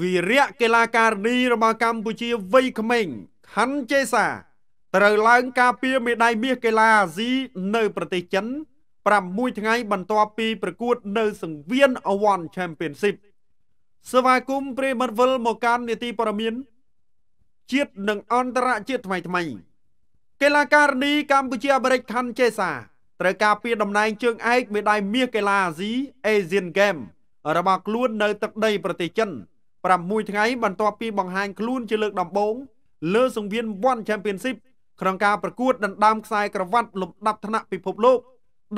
វីរៈកីឡាការីរបស់កម្ពុជាវ័យក្មេងខាន់ជេសា ត្រូវឡើងការពារមេដាយមាសកីឡាអាស៊ីនៅ ប្រទេសចិន6ថ្ងៃបន្ទាប់ពី ប្រកួតនៅ សង្វៀនអវ៉ាន់ Championship សេវាគមន៍ព្រេមិតវិលមកកាន់នីតិព័រមានជាតិនិងអន្តរជាតិថ្មីថ្មីកីឡាការីកម្ពុជាអាមេរិកខាន់ជេសា ត្រូវការពារតំណែង ជើងឯកមេដាយមាសកីឡាអាស៊ី Asian Games របស់ខ្លួននៅទឹកដីប្រទេសចិន6ថ្ងៃបន្ទាប់ពីបង្ហាញខ្លួនជាលើកដំបូងលើសង្វៀន One Championship ក្នុងការប្រកួតដណ្ដើមខ្សែក្រវ៉ាត់លំដាប់ថ្នាក់ពិភពលោក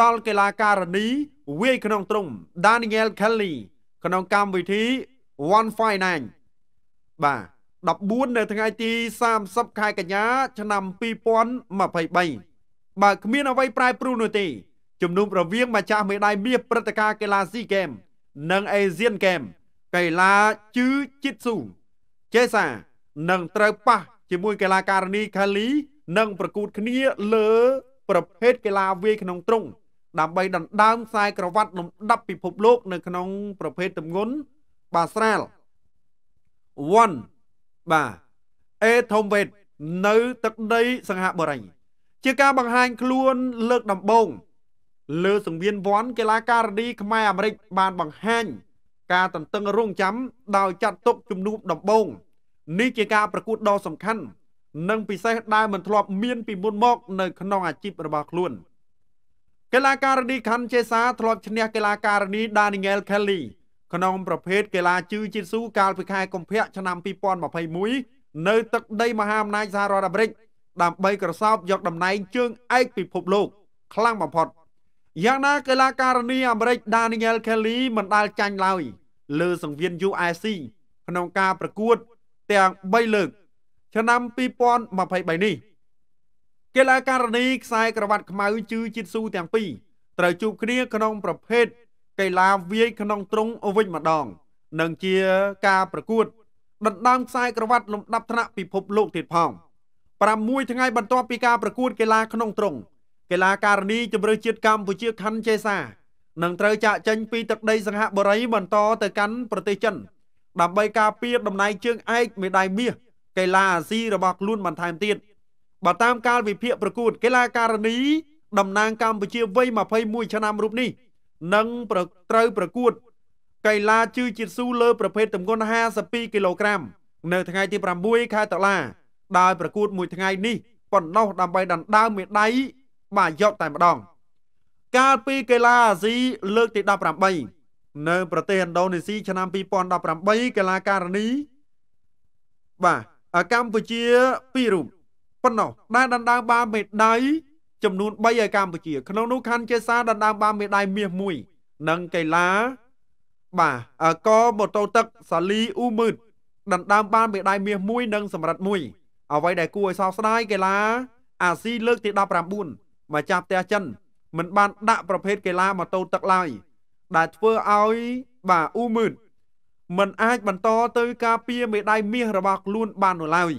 ដល់កីឡាការិនីវាយក្នុងទ្រុង Daniel Kelly ក្នុងកម្មវិធី159បាទ14នៅថ្ងៃទី30ខែកញ្ញា ឆ្នាំ2023បើគ្មានអ្វីប្រែប្រួលនោះទេជំនុំរវាងម្ចាស់មេដាយមាសព្រឹត្តិការណ៍កីឡាស៊ីហ្គេមនិង Asian Games កីឡាជឺជីតស៊ូជេសា នឹងត្រូវប៉ះជាមួយ កីឡាការនីខាលីនិងប្រកួតគ្នា លើ ប្រភេទកីឡាវាយក្នុងទ្រង់ដើម្បីដណ្ដើមខ្សែក្រវ៉ាត់លំដាប់ពិភពលោកនៅក្នុង ប្រភេទទម្ងន់បាស្រាល1បាទអេធំវេតនៅ ទឹកដីសង្ហបុរីជាការបង្ហាញ ខ្លួន លើកដំបូង លើសង្វៀនវ័នកីឡាការិនីខ្មែរអាមេរិក បានបង្ហាញការតន្ទឹងរង់ចាំដោយចាត់ទុកជំនួបដំបូងនេះជាការប្រកួតដ៏សំខាន់និងពិសេសដែលមិនធ្លាប់មាន ពីមុនមក នៅក្នុងអាជីពរបស់ខ្លួនកីឡាការិនីខាន់ជេសាធ្លាប់ឈ្នះកីឡាការិនីដានីយ៉ែលខេលលីក្នុងប្រភេទកីឡាជឺជីស៊ូកាលពីខែកុម្ភៈឆ្នាំ2021នៅទឹកដី មហាអំណាចសហរដ្ឋអាមេរិក ដើម្បីក្រសោបយកតំណែង ជើងឯកពិភពលោកខ្លាំងបំផុត។យ៉ាងណា កីឡាករនីអាមេរិក Daniel Kelly មិនដាល់ចាញ់ឡើយលើសង្វៀន UIC ក្នុងការប្រកួតទាំង3លើកឆ្នាំ2023នេះកីឡាករនីខ្សែក្រវ៉ាត់ខ្មៅជឺជាតិស៊ូទាំងពីរត្រូវជួបគ្នាក្នុងប្រភេទកីឡាវាយក្នុងទ្រង់វិញម្ដងនឹងជាការប្រកួតដណ្ដើមខ្សែក្រវ៉ាត់លំដាប់ថ្នាក់ពិភព លោកទៀតផង6ថ្ងៃបន្ទាប់ពីការប្រកួតកីឡាក្នុងទ្រង់កីឡាការនីជម្រើសជាតិកម្ពុជាខាន់ចេសានឹងត្រូវចាក់ចេញពីទឹកដីសង្ហបុរី បន្តទៅកាន់ប្រទេសចិន ដើម្បីការពារតំណែងជើងឯកមេដាយមាសកីឡាអាស៊ីរបស់ខ្លួនបន្ថែមទៀតបើតាមកាលវិភាគប្រកួត កីឡាការនីតំណាងកម្ពុជាវ័យ21ឆ្នាំរូបនេះនឹងត្រូវប្រកួតកីឡាជឺជាតិស៊ូលើប្រភេទទម្ងន់52គីឡូក្រាមនៅថ្ងៃទី6ខែតុលាដោយប្រកួតមួយថ្ងៃនេះប៉ុណ្ណោះដើម្បីដណ្ដើមមេដាយបាទយកតែម្ដងកាលពីកីឡាអាស៊ីលើកទី18នៅប្រទេសឥណ្ឌូនេស៊ីឆ្នាំ2018កីឡាករនីបាទកម្ពុជា2រូបប៉ុណ្ណោះដែលដណ្ដើមបានមេដាយចំនួន3ឲ្យកម្ពុជាក្នុងនោះខាន់ជេសាដណ្ដើមបានមេដាយមាស1និងកីឡា បាទកម៉ូតូទឹកសាលីអ៊ូមឺតដណ្ដើមបានមេដាយមាស1និងសម្រិត1អ្វីដែលគួរឲ្យសោកស្ដាយកីឡា អាស៊ីលើកទី19ម្ចាស់ផ្ទះចិនមិនបាន ដាក់ប្រភេទកីឡាម៉ូតូទឹកឡើយដែលធ្វើឲ្យបាទអ៊ូមឺតមិនអាច បន្តទៅការពារមេដាយមាសរបស់ខ្លួនបាននោះឡើយ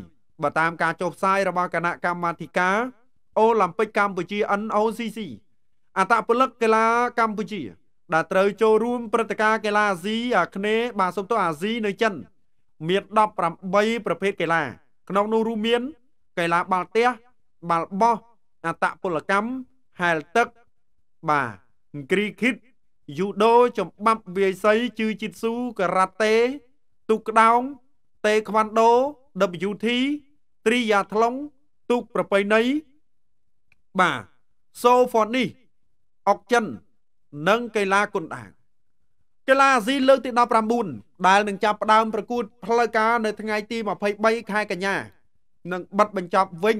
បើតាមការចុះផ្សាយរបស់គណៈកម្មាធិការអូឡ িম্প ិកកម្ពុជា NOCC អតពលិកកីឡាកម្ពុជាដែលត្រូវចូលរួមព្រឹត្តិការណ៍កីឡាអាស៊ីអាគ្នេយ៍បាទសុំទោសអាស៊ីនៅចិន មាន18ប្រភេទកីឡាក្នុងនោះរួមមាន កីឡាបាល់ទះបាល់បោះអតពលកម្មហែលទឹកបាទគ្រីគិតយូដូចំបាប់វាយសីជឺជីតស៊ូការ៉ាតេទូកក្ដោងតេខ្វាន់ដូ WT ត្រីយ៉ាថ្លុងទូកប្រពៃណីបាទសូហ្វូនីអុកចិននិងកីឡាគុនដាងកីឡាអាស៊ីលើកទី19ដែលនឹងចាប់ផ្ដើមប្រកួតផ្លូវការនៅថ្ងៃទី23ខែកញ្ញានិងបិទបញ្ចប់វិញ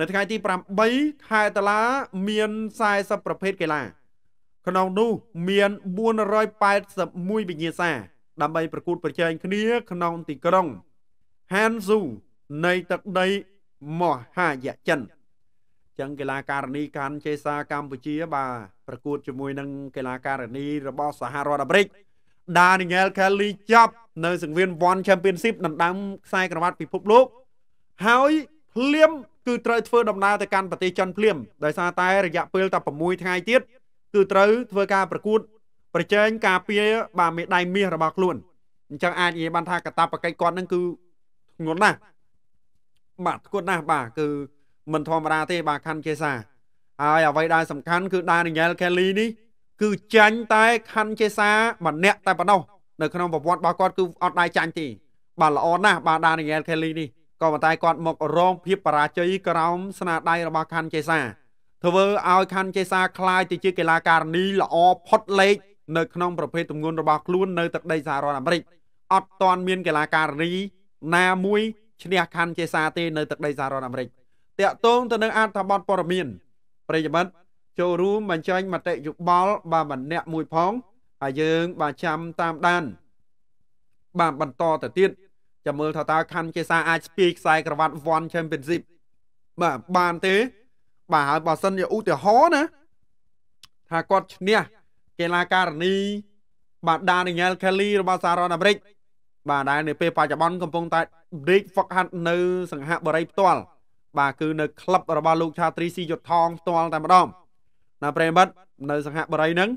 នៅថ្ងៃទី8ខែតុលាមាន40ប្រភេទកីឡា ក្នុងនោះមាន481វិញ្ញាសាដើម្បីប្រកួតប្រជែងគ្នា ក្នុងទីក្រុង Hanzhou នៃទឹកដីមហាយៈចិនចឹងកីឡាការិនីកាន់ជេសាកម្ពុជាបាទប្រកួតជាមួយនឹងកីឡាការិនីរបស់សហរដ្ឋអាមេរិក Daniel Kelly ចាប់ នៅ សង្វៀន One Championship ដណ្ដើមខ្សែក្រវ៉ាត់ពិភពលោក ហើយភ្លាមគឺត្រូវធ្វើដំណើរទៅកាន់ប្រទេសចិនភ្លាមដោយសារតែរយៈពេលតែ6ថ្ងៃទៀតគឺត្រូវធ្វើការប្រកួតប្រជែងការពារបាទមេដាយមាសរបស់ខ្លួនអញ្ចឹងអាចនិយាយបានថាកតាបកិច្ចគាត់នឹងគឺធ្ងន់ណាស់បាទធ្ងន់ណាស់បាទគឺមិនធម្មតាទេបាទខាន់ជេសាហើយអ្វីដែលសំខាន់គឺដានីយ៉ែលខេលីនេះគឺចាញ់តែខាន់ជេសាម្នាក់តែប៉ុណ្ណោះនៅក្នុងប្រវត្តិរបស់គាត់គឺអត់ដែរចាញ់ទេបាទល្អណាស់បាទដានីយ៉ែលខេលីនេះក៏ប៉ុន្តែគាត់មករងភាពបរាជ័យក្រោម ស្នាដៃរបស់ខាន់ជេសាធ្វើឲ្យខាន់ជេសាคลายទៅជាកីឡាការិនីល្អផុតលេខនៅក្នុងប្រភេទទម្ងន់របស់ខ្លួន នៅទឹកដីសហរដ្ឋអាមេរិកអត់ទាន់មានកីឡាការិនីណាមួយឈ្នះខាន់ជេសាទេនៅទឹកដីសហរដ្ឋអាមេរិកតាក់ទងទៅនឹងអត្ថបទព័ត៌មានប្រិយមិត្តចូលរួមបញ្ចេញមតិយោបល់បាទម្នាក់មួយផងហើយយើងបាទចាំតាមដានបាទបន្តទៅទៀតចាំមើលថាតើខាន់ជាសាអាចស្ពាយខ្សែក្រវ៉ាត់ One Championship បាទបានទេ បាទហើយបើសិនជាឧទាហរណ៍ណាថាគាត់ឈ្នះកីឡាករនី បាទ Daniel Kelly របស់សហរដ្ឋអាមេរិកបាទដែលនៅពេលបច្ចុប្បន្នកំពុងតែ break fuck hand នៅ សង្ហបុរីផ្ទាល់បាទគឺនៅក្លឹបរបស់លោកឆាត្រីស៊ីយុទ្ធងផ្ទាល់តែម្ដងណាប្រិមិត្តនៅសង្ហបុរីហ្នឹង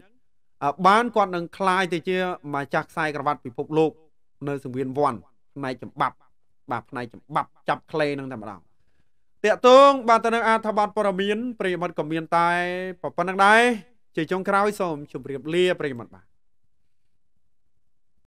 បានគាត់នឹងคลายទៅជាម្ចាស់ខ្សែក្រវ៉ាត់ពិភពលោក នៅសង្វៀនវ័នផ្នែកច្បាប់បាទផ្នែកច្បាប់ចាប់ក្លេនឹងតែម្ដងតាកតងបាទទៅនឹងអត្ថបទព័ត៌មានប្រិមត្តក៏មានតែប៉ុណ្្នឹងដែរជាចុងក្រោយសូមជម្រាបលាប្រិមត្តបាទ